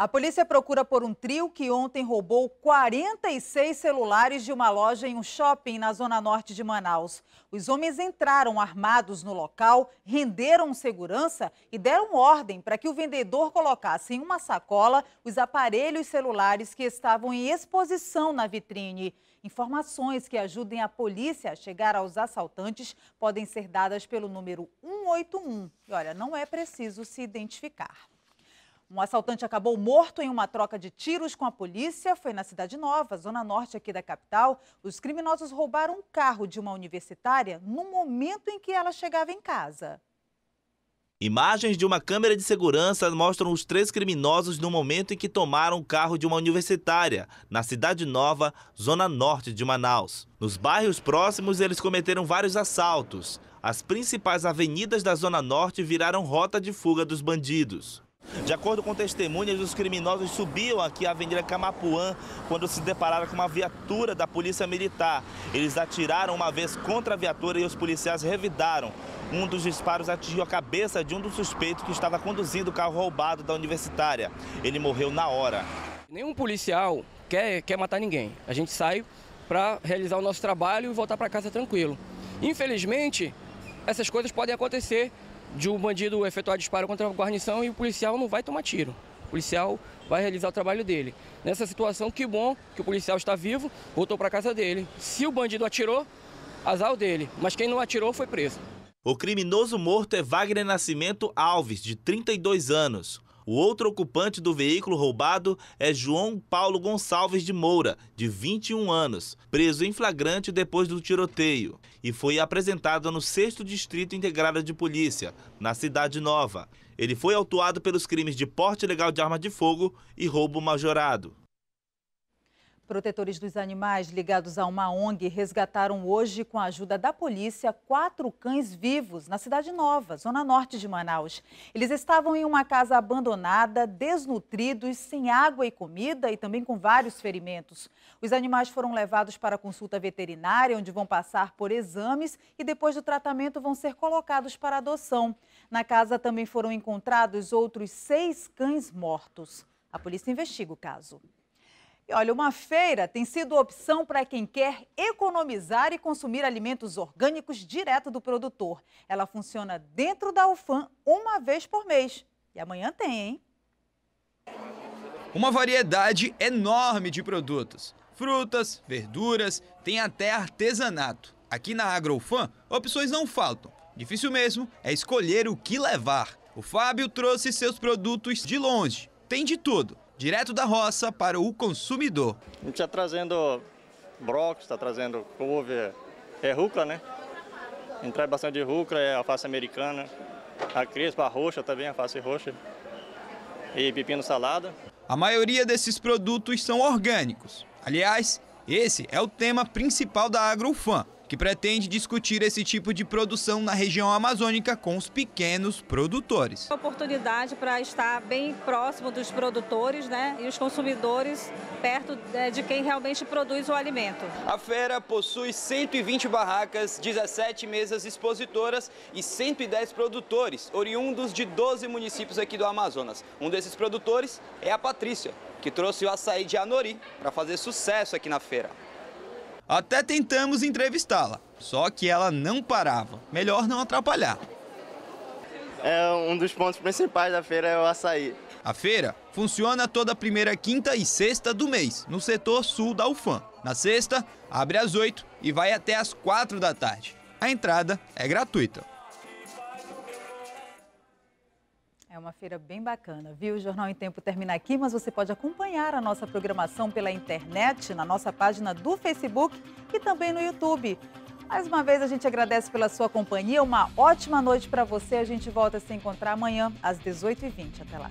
A polícia procura por um trio que ontem roubou 46 celulares de uma loja em um shopping na zona norte de Manaus. Os homens entraram armados no local, renderam segurança e deram ordem para que o vendedor colocasse em uma sacola os aparelhos celulares que estavam em exposição na vitrine. Informações que ajudem a polícia a chegar aos assaltantes podem ser dadas pelo número 181. E olha, não é preciso se identificar. Um assaltante acabou morto em uma troca de tiros com a polícia. Foi na Cidade Nova, zona norte aqui da capital. Os criminosos roubaram um carro de uma universitária no momento em que ela chegava em casa. Imagens de uma câmera de segurança mostram os três criminosos no momento em que tomaram o carro de uma universitária, na Cidade Nova, zona norte de Manaus. Nos bairros próximos, eles cometeram vários assaltos. As principais avenidas da zona norte viraram rota de fuga dos bandidos. De acordo com testemunhas, os criminosos subiam aqui a Avenida Camapuã quando se depararam com uma viatura da Polícia Militar. Eles atiraram uma vez contra a viatura e os policiais revidaram. Um dos disparos atingiu a cabeça de um dos suspeitos que estava conduzindo o carro roubado da universitária. Ele morreu na hora. Nenhum policial quer, quer matar ninguém. A gente sai para realizar o nosso trabalho e voltar para casa tranquilo. Infelizmente, essas coisas podem acontecer de um bandido efetuar disparo contra a guarnição e o policial não vai tomar tiro. O policial vai realizar o trabalho dele. Nessa situação, que bom que o policial está vivo, voltou para casa dele. Se o bandido atirou, azar dele, mas quem não atirou foi preso. O criminoso morto é Wagner Nascimento Alves, de 32 anos. O outro ocupante do veículo roubado é João Paulo Gonçalves de Moura, de 21 anos, preso em flagrante depois do tiroteio, e foi apresentado no 6 Distrito Integrado de Polícia, na Cidade Nova. Ele foi autuado pelos crimes de porte ilegal de arma de fogo e roubo majorado. Protetores dos animais ligados a uma ONG resgataram hoje, com a ajuda da polícia, quatro cães vivos na Cidade Nova, zona norte de Manaus. Eles estavam em uma casa abandonada, desnutridos, sem água e comida e também com vários ferimentos. Os animais foram levados para consulta veterinária, onde vão passar por exames e depois do tratamento vão ser colocados para adoção. Na casa também foram encontrados outros seis cães mortos. A polícia investiga o caso. Olha, uma feira tem sido opção para quem quer economizar e consumir alimentos orgânicos direto do produtor. Ela funciona dentro da UFAM uma vez por mês. E amanhã tem, hein? Uma variedade enorme de produtos: frutas, verduras, tem até artesanato. Aqui na AgroFan, opções não faltam. Difícil mesmo é escolher o que levar. O Fábio trouxe seus produtos de longe. Tem de tudo direto da roça para o consumidor. A gente está trazendo brócolis, está trazendo couve, é rúcula, né? A gente traz bastante rúcula, é alface americana, a crespa, a roxa também, a alface roxa e pepino salada. A maioria desses produtos são orgânicos. Aliás, esse é o tema principal da Agrofan, que pretende discutir esse tipo de produção na região amazônica com os pequenos produtores. Uma oportunidade para estar bem próximo dos produtores né, e os consumidores, perto é, de quem realmente produz o alimento. A feira possui 120 barracas, 17 mesas expositoras e 110 produtores, oriundos de 12 municípios aqui do Amazonas. Um desses produtores é a Patrícia, que trouxe o açaí de Anori para fazer sucesso aqui na feira. Até tentamos entrevistá-la, só que ela não parava. Melhor não atrapalhar. É um dos pontos principais da feira é o açaí. A feira funciona toda primeira quinta e sexta do mês, no setor sul da UFAM. Na sexta, abre às 8 e vai até às 4 da tarde. A entrada é gratuita. É uma feira bem bacana, viu? O Jornal em Tempo termina aqui, mas você pode acompanhar a nossa programação pela internet, na nossa página do Facebook e também no YouTube. Mais uma vez a gente agradece pela sua companhia, uma ótima noite para você. A gente volta a se encontrar amanhã às 18h20. Até lá.